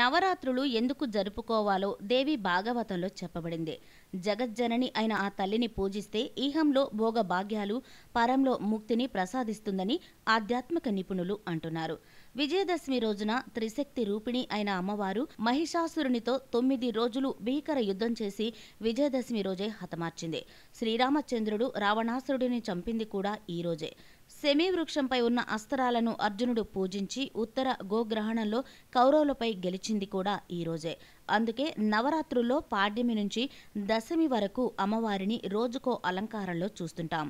నవరాత్రులు ఎందుకు జరుపుకోవాలో దేవి భాగవతంలో చెప్పబడింది జగజ్జనని అయిన ఆ తల్లిని పూజిస్తే ఈహంలో భోగ భాగ్యాలు పరంలో ముక్తిని ప్రసాదిస్తుందని ఆధ్యాత్మిక నిపుణులు అంటున్నారు విజయదశమి రోజున త్రిశక్తి రూపిణి అయిన అమ్మవారు మహిషాసురునితో తొమ్మిది రోజులు భీకర యుద్ధం చేసి విజయదశమి రోజే హతమార్చింది శ్రీరామచంద్రుడు రావణాసురుడిని చంపింది కూడా ఈ రోజే వృక్షంపై ఉన్న అస్త్రాలను అర్జునుడు పూజించి ఉత్తర గోగ్రహణంలో కౌరవులపై గెలిచింది కూడా ఈరోజే అందుకే నవరాత్రుల్లో పాడ్యమి నుంచి దశమి వరకు అమ్మవారిని రోజుకో అలంకారంలో చూస్తుంటాం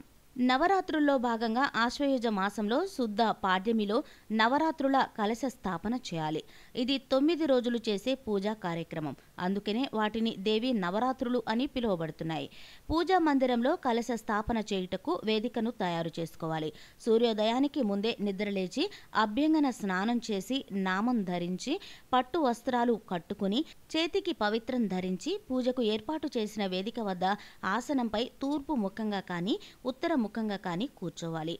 నవరాత్రుల్లో భాగంగా ఆశ్వయుజ మాసంలో శుద్ధ పాడ్యమిలో నవరాత్రుల కలశ స్థాపన చేయాలి ఇది తొమ్మిది రోజులు చేసే పూజా కార్యక్రమం అందుకనే వాటిని దేవి నవరాత్రులు అని పిలువబడుతున్నాయి పూజా మందిరంలో కలశ స్థాపన చేయుటకు వేదికను తయారు చేసుకోవాలి సూర్యోదయానికి ముందే నిద్రలేచి అభ్యంగన స్నానం చేసి నామం ధరించి పట్టు వస్త్రాలు కట్టుకుని చేతికి పవిత్రం ధరించి పూజకు ఏర్పాటు చేసిన వేదిక వద్ద ఆసనంపై తూర్పు ముఖంగా కానీ ఉత్తర ముఖంగా కానీ కూర్చోవాలి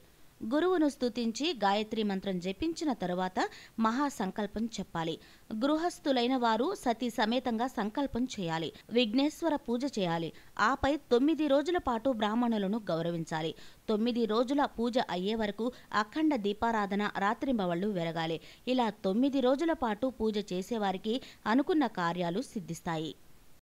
గురువును స్థుతించి గాయత్రి మంత్రం జపించిన తరువాత మహాసంకల్పం చెప్పాలి గృహస్థులైన వారు సతీ సమేతంగా సంకల్పం చేయాలి విఘ్నేశ్వర పూజ చేయాలి ఆపై తొమ్మిది రోజుల పాటు బ్రాహ్మణులను గౌరవించాలి తొమ్మిది రోజుల పూజ అయ్యే వరకు అఖండ దీపారాధన రాత్రింబవళ్ళు వెరగాలి ఇలా తొమ్మిది రోజుల పాటు పూజ చేసేవారికి అనుకున్న కార్యాలు సిద్ధిస్తాయి